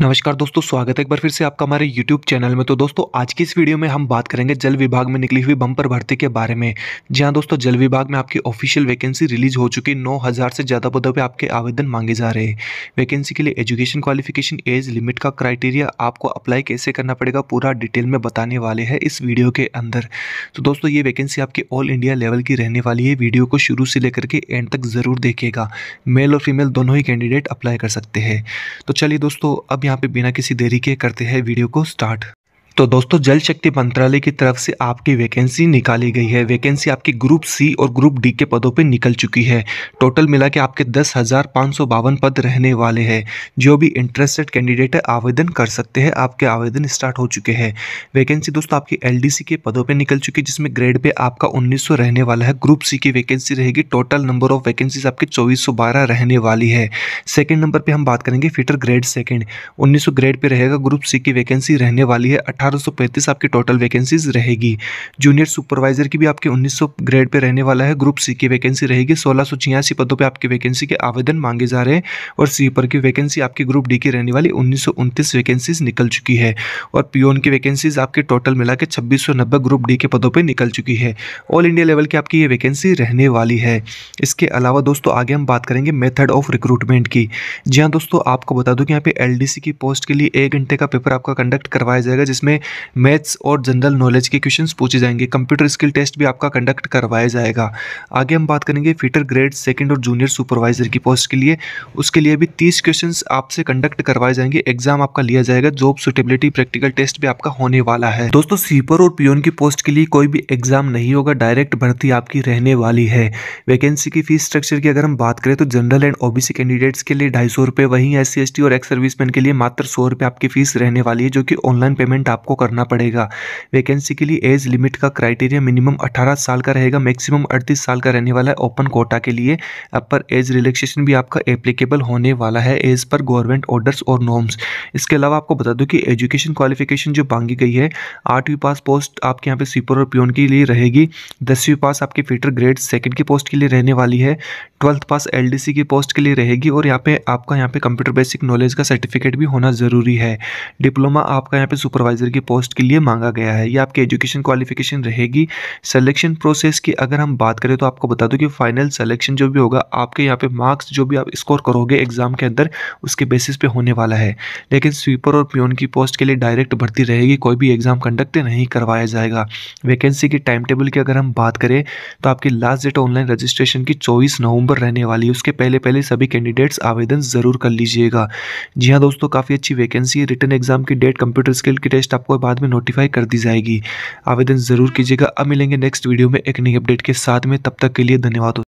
नमस्कार दोस्तों स्वागत है एक बार फिर से आपका हमारे YouTube चैनल में तो दोस्तों आज की इस वीडियो में हम बात करेंगे जल विभाग में निकली हुई बम्पर भर्ती के बारे में जहां दोस्तों जल विभाग में आपकी ऑफिशियल वैकेंसी रिलीज हो चुकी नौ हज़ार से ज़्यादा पदों पे आपके आवेदन मांगे जा रहे हैं वैकेंसी के लिए एजुकेशन क्वालिफिकेशन एज लिमिट का क्राइटेरिया आपको अप्लाई कैसे करना पड़ेगा पूरा डिटेल में बताने वाले हैं इस वीडियो के अंदर तो दोस्तों ये वैकेंसी आपके ऑल इंडिया लेवल की रहने वाली है वीडियो को शुरू से लेकर के एंड तक ज़रूर देखेगा मेल और फीमेल दोनों ही कैंडिडेट अप्लाई कर सकते हैं तो चलिए दोस्तों अब यहाँ पे बिना किसी देरी के करते हैं वीडियो को स्टार्ट तो दोस्तों जल शक्ति मंत्रालय की तरफ से आपकी वैकेंसी निकाली गई है वैकेंसी आपकी ग्रुप सी और ग्रुप डी के पदों पे निकल चुकी है टोटल मिला के आपके दस हज़ार पाँच सौ बावन पद रहने वाले हैं जो भी इंटरेस्टेड कैंडिडेट है आवेदन कर सकते हैं आपके आवेदन स्टार्ट हो चुके हैं वैकेंसी दोस्तों आपकी एल के पदों पर निकल चुकी है जिसमें ग्रेड पे आपका उन्नीस रहने वाला है ग्रुप सी की वैकेंसी रहेगी टोटल नंबर ऑफ वैकेंसी आपकी चौबीस रहने वाली है सेकेंड नंबर पर हम बात करेंगे फिटर ग्रेड सेकेंड उन्नीस ग्रेड पर रहेगा ग्रुप सी की वैकेंसी रहने वाली है अठारह 1835 आपकी टोटल वैकेंसीज रहेगी जूनियर सुपरवाइजर की भी आपकी 1900 ग्रेड पे रहने वाला है ग्रुप सी की वैकेंसी रहेगी सोलह पदों पे आपकी वैकेंसी के आवेदन मांगे जा रहे हैं और सी पर की वैकेंसी आपकी ग्रुप डी की रहने वाली उन्नीस वैकेंसीज निकल चुकी है और पियोन की वैकेंसीज आपके टोटल मिला के छब्बीस ग्रुप डी के पदों पर निकल चुकी है ऑल इंडिया लेवल की आपकी ये वैकेंसी रहने वाली है इसके अलावा दोस्तों आगे हम बात करेंगे मेथड ऑफ रिक्रूटमेंट की जी हाँ दोस्तों आपको बता दूं कि यहाँ पे एलडीसी की पोस्ट के लिए एक घंटे का पेपर आपका कंडक्ट करवाया जाएगा जिसमें में मैथ्स और जनरल नॉलेज के क्वेश्चंस पूछे जाएंगे कंप्यूटर स्किल टेस्ट भी आपका कंडक्ट करवाया जाएगा आगे हम बात करेंगे फीटर ग्रेड सेकेंड और जूनियर सुपरवाइजर की पोस्ट के लिए उसके लिए भी तीस क्वेश्चन आपसे कंडक्ट करवाए जाएंगे एग्जाम आपका लिया जाएगा जॉब सुटेबिलिटी प्रैक्टिकल टेस्ट भी आपका होने वाला है दोस्तों स्वीपर और पियोन की पोस्ट के लिए कोई भी एग्जाम नहीं होगा डायरेक्ट भर्ती आपकी रहने वाली है वैकेंसी की फीस स्ट्रक्चर की अगर हम बात करें तो जनरल एंड ओबीसी कैंडिडेट्स के लिए ढाई सौ रुपए वहीं एस सी और एक्स सर्विसमैन के लिए मात्र सौ रुपए आपकी फीस रहने वाली है जो कि ऑनलाइन पेमेंट आप आपको करना पड़ेगा वैकेंसी के लिए एज लिमिट का क्राइटेरिया मिनिमम 18 साल का रहेगा मैक्सिमम 38 साल का रहने वाला है ओपन कोटा के लिए अपर एज रिलैक्सेशन भी आपका एप्लीकेबल होने वाला है एज पर गवर्नमेंट ऑर्डर्स और नॉर्म्स इसके अलावा आपको बता दूँ कि एजुकेशन क्वालिफिकेशन जो मांगी गई है आठवीं पास पोस्ट आपके यहाँ पे स्वीपर और प्योन के लिए रहेगी दसवीं पास आपके फीटर ग्रेड सेकेंड की पोस्ट के लिए रहने वाली है ट्वेल्थ पास एल की पोस्ट के लिए रहेगी और यहाँ पे आपका यहाँ पे कंप्यूटर बेसिक नॉलेज का सर्टिफिकेट भी होना ज़रूरी है डिप्लोमा आपका यहाँ पे सुपरवाइजर की पोस्ट के लिए मांगा गया है ये आपकी एजुकेशन क्वालिफिकेशन रहेगी सिलेक्शन प्रोसेस की अगर हम बात करें तो आपको बता दूं कि फाइनल सिलेक्शन जो भी होगा आपके यहाँ पे मार्क्स जो भी आप स्कोर करोगे एग्जाम के अंदर उसके बेसिस पे होने वाला है लेकिन स्वीपर और प्योन की पोस्ट के लिए डायरेक्ट भर्ती रहेगी कोई भी एग्जाम कंडक्ट नहीं करवाया जाएगा वैकेंसी की टाइम टेबल की अगर हम बात करें तो आपकी लास्ट डेट ऑनलाइन रजिस्ट्रेशन की चौबीस नवंबर रहने वाली है उसके पहले पहले सभी कैंडिडेट्स आवेदन ज़रूर कर लीजिएगा जी हाँ दोस्तों काफ़ी अच्छी वैकेंसी है रिटर्न एग्जाम की डेट कंप्यूटर स्किल की टेस्ट आप आपको बाद में नोटिफाई कर दी जाएगी आवेदन ज़रूर कीजिएगा अब मिलेंगे नेक्स्ट वीडियो में एक नई अपडेट के साथ में तब तक के लिए धन्यवाद